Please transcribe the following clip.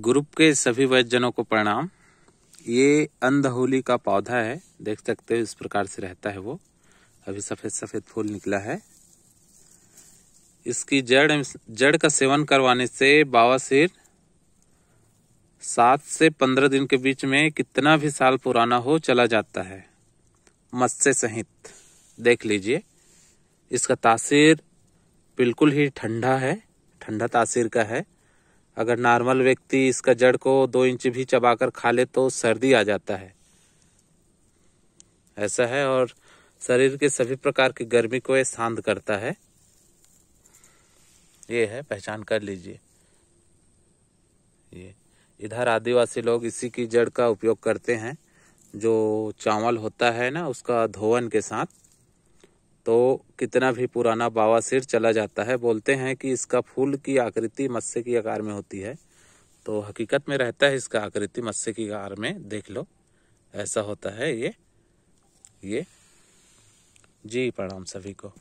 group के सभी वैद्यजनों को प्रणाम ये अंधहोली का पौधा है देख सकते हो इस प्रकार से रहता है वो अभी सफ़ेद सफ़ेद फूल निकला है इसकी जड़ जड़ का सेवन करवाने से बाबा सिर सात से पंद्रह दिन के बीच में कितना भी साल पुराना हो चला जाता है मत्स्य सहित देख लीजिए इसका तासीर बिल्कुल ही ठंडा है ठंडा तासीर का है अगर नॉर्मल व्यक्ति इसका जड़ को दो इंच भी चबाकर खा ले तो सर्दी आ जाता है ऐसा है और शरीर के सभी प्रकार की गर्मी को ये शांत करता है ये है पहचान कर लीजिए ये इधर आदिवासी लोग इसी की जड़ का उपयोग करते हैं जो चावल होता है ना उसका धोवन के साथ तो कितना भी पुराना बाबा सिर चला जाता है बोलते हैं कि इसका फूल की आकृति मत्स्य की आकार में होती है तो हकीकत में रहता है इसका आकृति मत्स्य की आकार में देख लो ऐसा होता है ये ये जी प्रणाम सभी को